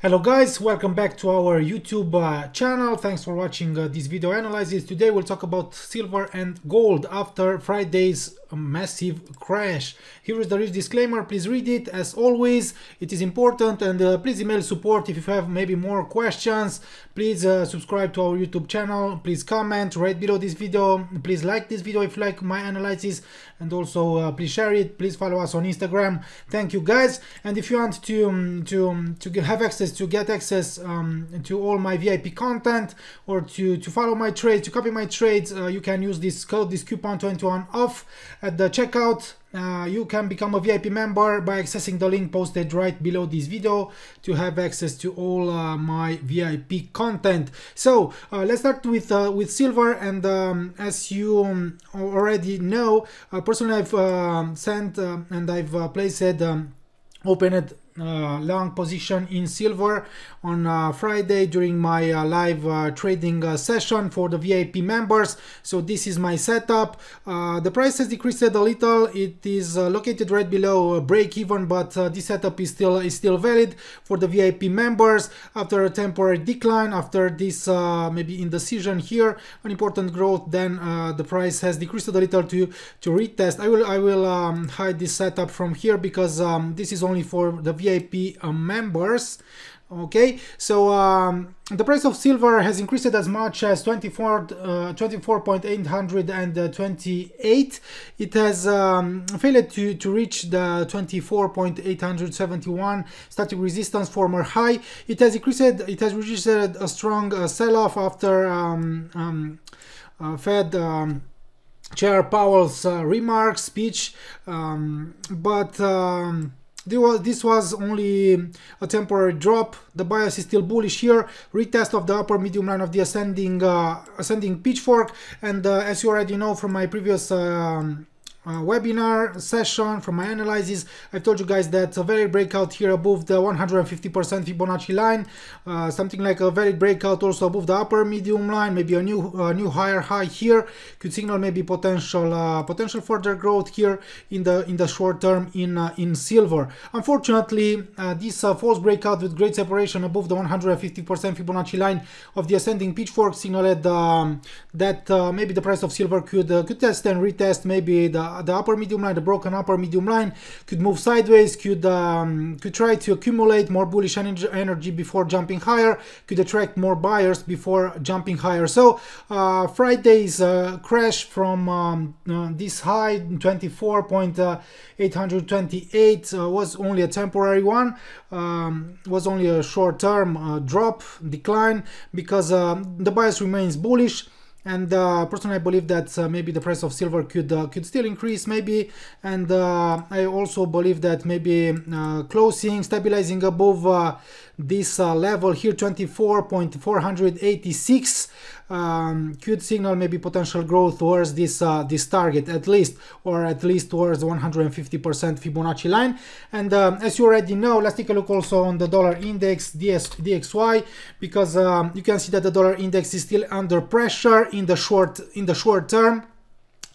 Hello guys, welcome back to our YouTube uh, channel. Thanks for watching uh, this video analysis. Today we'll talk about silver and gold after Friday's massive crash. Here is the risk disclaimer, please read it as always. It is important and uh, please email support if you have maybe more questions. Please uh, subscribe to our YouTube channel. Please comment, right below this video. Please like this video if you like my analysis and also uh, please share it. Please follow us on Instagram. Thank you guys. And if you want to, um, to, um, to have access access to get access um, to all my VIP content or to, to follow my trades, to copy my trades, uh, you can use this code, this coupon 21 off at the checkout. Uh, you can become a VIP member by accessing the link posted right below this video to have access to all uh, my VIP content. So uh, let's start with uh, with silver and um, as you um, already know, uh, personally I've um, sent um, and I've uh, placed um, opened uh, long position in silver on uh, Friday during my uh, live uh, trading uh, session for the VIP members. So this is my setup. the price has decreased a little. It is located right below break even, but this setup is still is still valid for the VIP members. After a temporary decline, after this maybe indecision here, an important growth, then the price has decreased a little to to retest. I will I will um, hide this setup from here because um, this is only for the VIP VIP um, members okay so um, the price of silver has increased as much as 24 uh, 24.828 uh, it has um, failed to, to reach the 24.871 static resistance former high it has increased it has registered a strong uh, sell-off after um, um uh, fed um, chair powell's uh, remarks speech but this was only um, a temporary drop. The bias is still bullish here. Retest of the upper medium line of the ascending uh, ascending pitchfork. And uh, as you already know from my previous um, uh, webinar session, from my analysis. I've told you guys that a valid breakout here above the 150% Fibonacci line, uh, something like a valid breakout also above the upper medium line, maybe a new uh, new higher high here could signal maybe potential uh, potential further growth here in the in the short term in uh, in silver. Unfortunately, uh, this false breakout with great separation above the 150% Fibonacci line of the ascending pitchfork signaled um, that maybe the price of silver could could test and retest maybe the the, upper medium line, the broken upper medium line, could move sideways, could, um, could try to accumulate more bullish energy before jumping higher, could attract more buyers before jumping higher. So uh, Friday's uh, crash from um, uh, this high 24.828 uh, was only a temporary one, um, was only a short-term uh, drop, decline, because um, the bias remains bullish and uh, personally I believe that uh, maybe the price of silver could uh, could still increase maybe and I also believe that maybe closing stabilizing above this uh, level here 24.486 um, could signal maybe potential growth towards this uh, this target at least or at least towards 150% Fibonacci line and um, as you already know let's take a look also on the dollar index DS, DXY because um, you can see that the dollar index is still under pressure in the short in the short term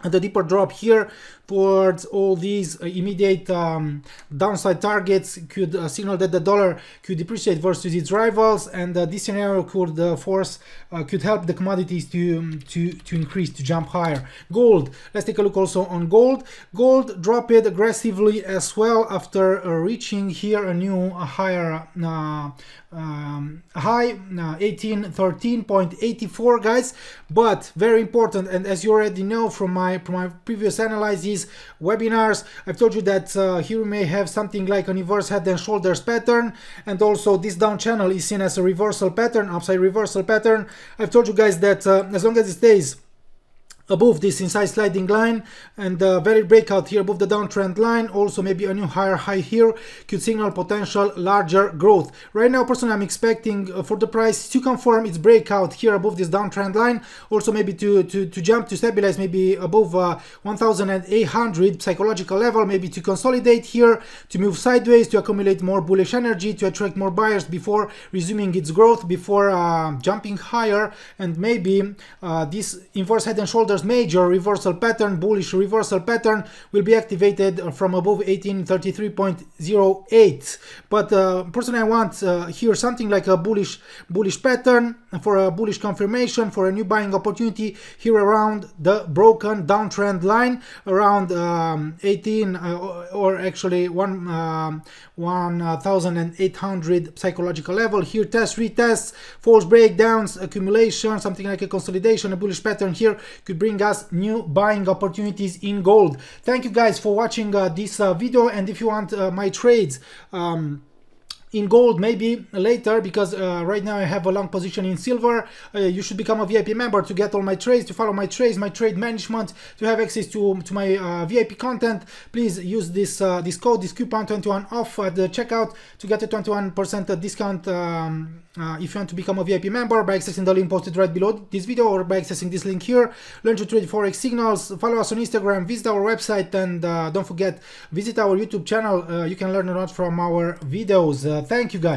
and the deeper drop here towards all these uh, immediate um, downside targets could uh, signal that the dollar could depreciate versus its rivals and uh, this scenario could force could help the commodities to, um, to, to increase, to jump higher. Gold, let's take a look also on gold. Gold dropped aggressively as well after reaching here a new a higher um, high uh, 1813.84 guys but very important and as you already know from my from my previous analysis these webinars. I've told you that uh, here we may have something like a reverse head and shoulders pattern and also this down channel is seen as a reversal pattern, upside reversal pattern. I've told you guys that uh, as long as it stays above this inside sliding line and the very breakout here above the downtrend line also maybe a new higher high here could signal potential larger growth right now personally i'm expecting uh, for the price to confirm its breakout here above this downtrend line also maybe to to, to jump to stabilize maybe above uh, 1800 psychological level maybe to consolidate here to move sideways to accumulate more bullish energy to attract more buyers before resuming its growth before uh, jumping higher and maybe uh, this inverse head and shoulder Major reversal pattern, bullish reversal pattern will be activated from above 1833.08. But uh, personally, I want uh, here something like a bullish bullish pattern for a bullish confirmation for a new buying opportunity here around the broken downtrend line around um, 18 uh, or actually one um, 1,800 uh, psychological level. Here test retest, false breakdowns, accumulation, something like a consolidation, a bullish pattern here could bring us new buying opportunities in gold. Thank you guys for watching uh, this uh, video and if you want uh, my trades, um, in gold maybe later because uh, right now I have a long position in silver. Uh, you should become a VIP member to get all my trades, to follow my trades, my trade management, to have access to, to my uh, VIP content. Please use this uh, this code, this coupon 21 off at the checkout to get a 21% discount um, uh, if you want to become a VIP member by accessing the link posted right below this video or by accessing this link here. Learn to trade Forex signals, follow us on Instagram, visit our website and uh, don't forget, visit our YouTube channel. you can learn a lot from our videos thank you guys.